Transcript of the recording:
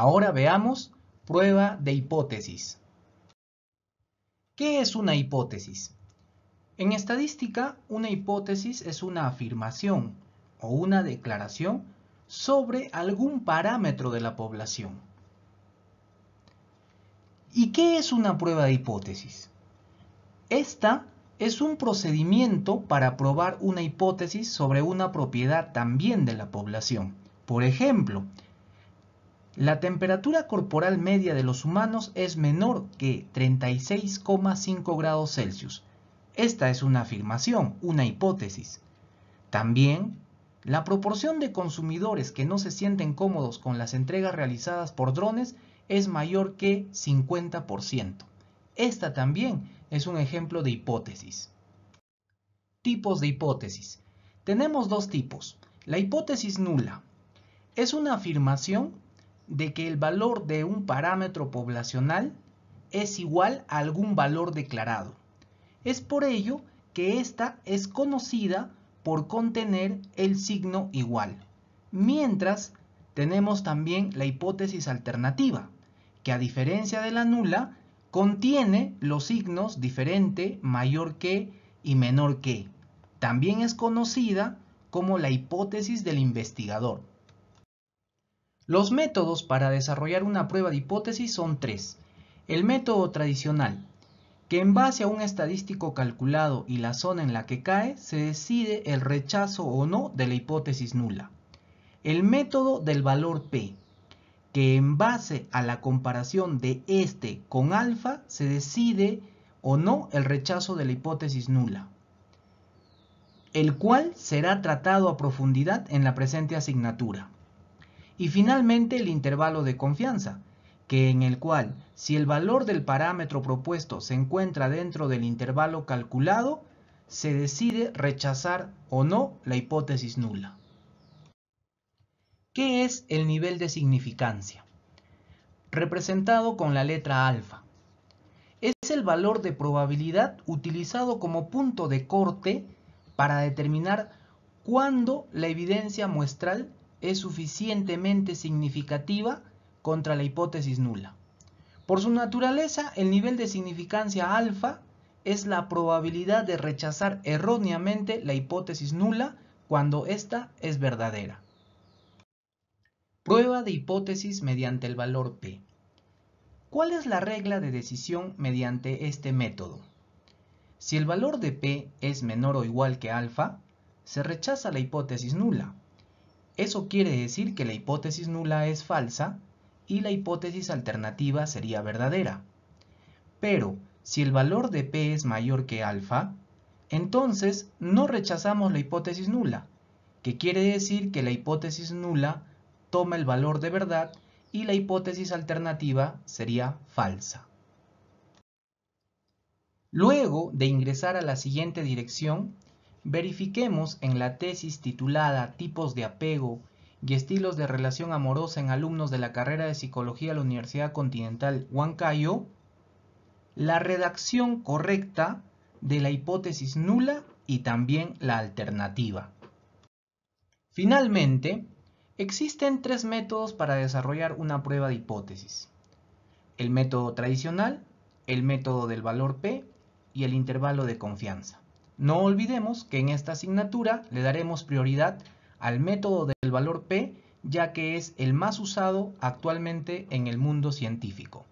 Ahora veamos prueba de hipótesis. ¿Qué es una hipótesis? En estadística, una hipótesis es una afirmación o una declaración sobre algún parámetro de la población. ¿Y qué es una prueba de hipótesis? Esta es un procedimiento para probar una hipótesis sobre una propiedad también de la población. Por ejemplo, la temperatura corporal media de los humanos es menor que 36,5 grados Celsius. Esta es una afirmación, una hipótesis. También, la proporción de consumidores que no se sienten cómodos con las entregas realizadas por drones es mayor que 50%. Esta también es un ejemplo de hipótesis. Tipos de hipótesis. Tenemos dos tipos. La hipótesis nula es una afirmación de que el valor de un parámetro poblacional es igual a algún valor declarado. Es por ello que ésta es conocida por contener el signo igual. Mientras, tenemos también la hipótesis alternativa, que a diferencia de la nula, contiene los signos diferente, mayor que y menor que. También es conocida como la hipótesis del investigador. Los métodos para desarrollar una prueba de hipótesis son tres. El método tradicional, que en base a un estadístico calculado y la zona en la que cae, se decide el rechazo o no de la hipótesis nula. El método del valor P, que en base a la comparación de este con alfa, se decide o no el rechazo de la hipótesis nula, el cual será tratado a profundidad en la presente asignatura. Y finalmente el intervalo de confianza, que en el cual si el valor del parámetro propuesto se encuentra dentro del intervalo calculado, se decide rechazar o no la hipótesis nula. ¿Qué es el nivel de significancia? Representado con la letra alfa. Es el valor de probabilidad utilizado como punto de corte para determinar cuándo la evidencia muestral es suficientemente significativa contra la hipótesis nula. Por su naturaleza, el nivel de significancia alfa es la probabilidad de rechazar erróneamente la hipótesis nula cuando ésta es verdadera. Prueba de hipótesis mediante el valor P. ¿Cuál es la regla de decisión mediante este método? Si el valor de P es menor o igual que alfa, se rechaza la hipótesis nula, eso quiere decir que la hipótesis nula es falsa y la hipótesis alternativa sería verdadera. Pero si el valor de P es mayor que alfa, entonces no rechazamos la hipótesis nula, que quiere decir que la hipótesis nula toma el valor de verdad y la hipótesis alternativa sería falsa. Luego de ingresar a la siguiente dirección, Verifiquemos en la tesis titulada Tipos de apego y estilos de relación amorosa en alumnos de la carrera de psicología de la Universidad Continental Huancayo la redacción correcta de la hipótesis nula y también la alternativa. Finalmente, existen tres métodos para desarrollar una prueba de hipótesis. El método tradicional, el método del valor P y el intervalo de confianza. No olvidemos que en esta asignatura le daremos prioridad al método del valor P, ya que es el más usado actualmente en el mundo científico.